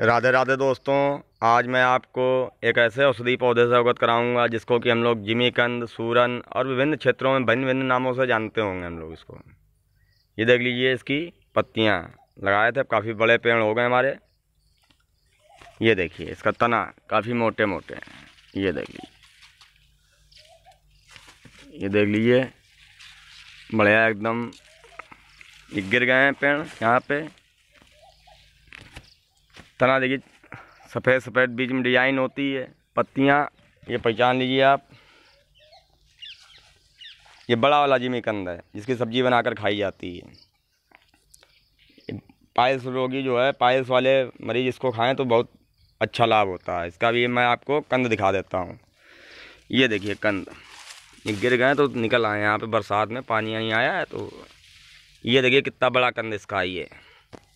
राधे राधे दोस्तों आज मैं आपको एक ऐसे औषधि पौधे से अवगत कराऊंगा जिसको कि हम लोग जिमीकंद सूरन और विभिन्न क्षेत्रों में भिन्न भिन्न नामों से जानते होंगे हम लोग इसको ये देख लीजिए इसकी पत्तियाँ लगाए थे काफ़ी बड़े पेड़ हो गए हमारे ये देखिए इसका तना काफ़ी मोटे मोटे हैं ये देख लीजिए ये देख लीजिए बढ़िया एकदम गिर गए हैं पेड़ यहाँ पे तना देखिए सफ़ेद सफ़ेद बीज में डिजाइन होती है पत्तियाँ ये पहचान लीजिए आप ये बड़ा वाला जिमी कंद है जिसकी सब्जी बनाकर खाई जाती है पायल्स रोगी जो है पायल्स वाले मरीज इसको खाएं तो बहुत अच्छा लाभ होता है इसका भी मैं आपको कंद दिखा देता हूँ ये देखिए कंद ये गिर गए तो निकल आए यहाँ पे बरसात में पानी नहीं आया है तो ये देखिए कितना बड़ा कंद इसका ये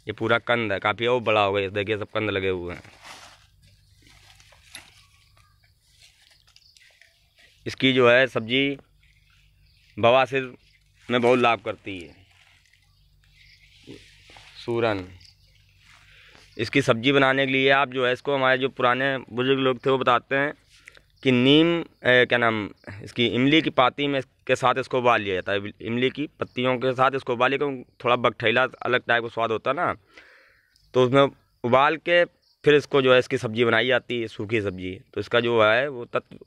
ये पूरा कंद है काफ़ी और बड़ा हो गया देखिए सब कंद लगे हुए हैं इसकी जो है सब्जी बवासीर में बहुत लाभ करती है सूरन इसकी सब्जी बनाने के लिए आप जो है इसको हमारे जो पुराने बुजुर्ग लोग थे वो बताते हैं कि नीम ए, क्या नाम इसकी इमली की पाती में के साथ इसको उबाल लिया जाता है इमली की पत्तियों के साथ इसको उबाल क्योंकि थोड़ा बकठैला अलग टाइप का स्वाद होता है ना तो उसमें उबाल के फिर इसको जो है इसकी सब्ज़ी बनाई जाती है सूखी सब्ज़ी तो इसका जो है वो तत्व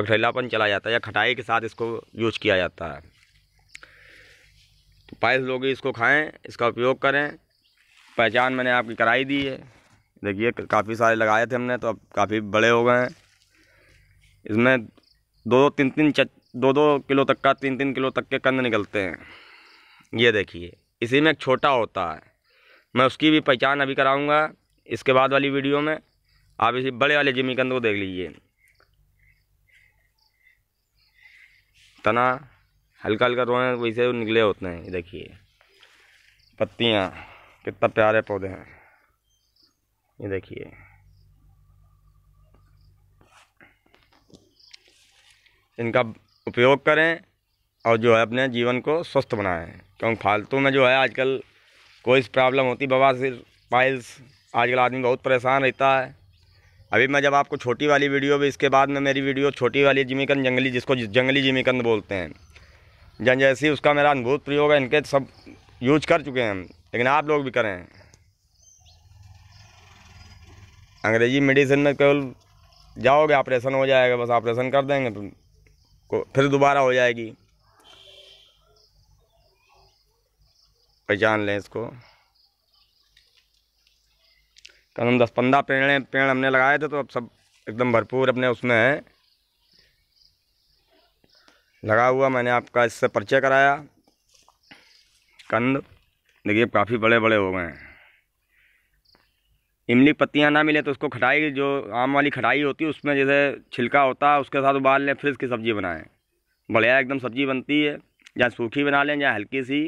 बकठैलापन चला जाता है या खटाई के साथ इसको यूज किया जाता है तो पायस लोग इसको खाएँ इसका उपयोग करें पहचान मैंने आपकी कराई दी है देखिए काफ़ी सारे लगाए थे हमने तो अब काफ़ी बड़े हो गए हैं इसमें दो दो तीन तीन दो दो किलो तक का तीन तीन किलो तक के कंद निकलते हैं ये देखिए इसी में एक छोटा होता है मैं उसकी भी पहचान अभी कराऊंगा इसके बाद वाली वीडियो में आप इसी बड़े वाले जिमी कंद को देख लीजिए तना हल्का हल्का रोए वैसे निकले होते हैं देखिए पत्तियाँ कितना प्यारे पौधे हैं ये देखिए इनका उपयोग करें और जो है अपने जीवन को स्वस्थ बनाएं क्योंकि फालतू में जो है आजकल कोई प्रॉब्लम होती सिर पाइल्स आजकल आदमी बहुत परेशान रहता है अभी मैं जब आपको छोटी वाली वीडियो भी इसके बाद में मेरी वीडियो छोटी वाली जिमीकंद जंगली जिसको जंगली जिमीकंद बोलते हैं जन जैसी उसका मेरा अनुभूत प्रयोग है इनके सब यूज कर चुके हैं लेकिन आप लोग भी करें अंग्रेजी मेडिसिन में केवल जाओगे ऑपरेशन हो जाएगा बस ऑपरेशन कर देंगे तो को फिर दोबारा हो जाएगी पहचान लें इसको कल हम दस पंद्रह पेड़ पेड़ हमने लगाए थे तो अब सब एकदम भरपूर अपने उसमें है लगा हुआ मैंने आपका इससे परिचय कराया कंद देखिए काफ़ी बड़े बड़े हो गए हैं इमली पत्तियाँ ना मिले तो उसको खटाई जो आम वाली खटाई होती है उसमें जैसे छिलका होता है उसके साथ उबाल लें फिर इसकी सब्ज़ी बनाएँ बढ़िया एकदम सब्ज़ी बनती है या सूखी बना लें या हल्की सी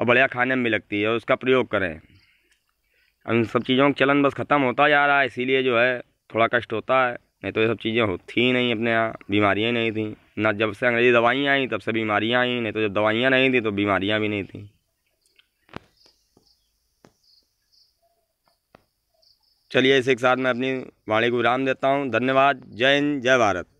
और बढ़िया खाने में भी लगती है और उसका प्रयोग करें इन सब चीज़ों का चलन बस ख़त्म होता जा रहा है इसीलिए जो है थोड़ा कष्ट होता है नहीं तो ये सब चीज़ें होती ही नहीं अपने यहाँ बीमारियाँ नहीं थी ना जब से अंग्रेज़ी दवाइयाँ आई तब से बीमारियाँ आई नहीं तो जब दवाइयाँ नहीं थी तो बीमारियाँ भी नहीं थी चलिए इसी के साथ मैं अपनी वाणी को विराम देता हूँ धन्यवाद जय हिंद जय भारत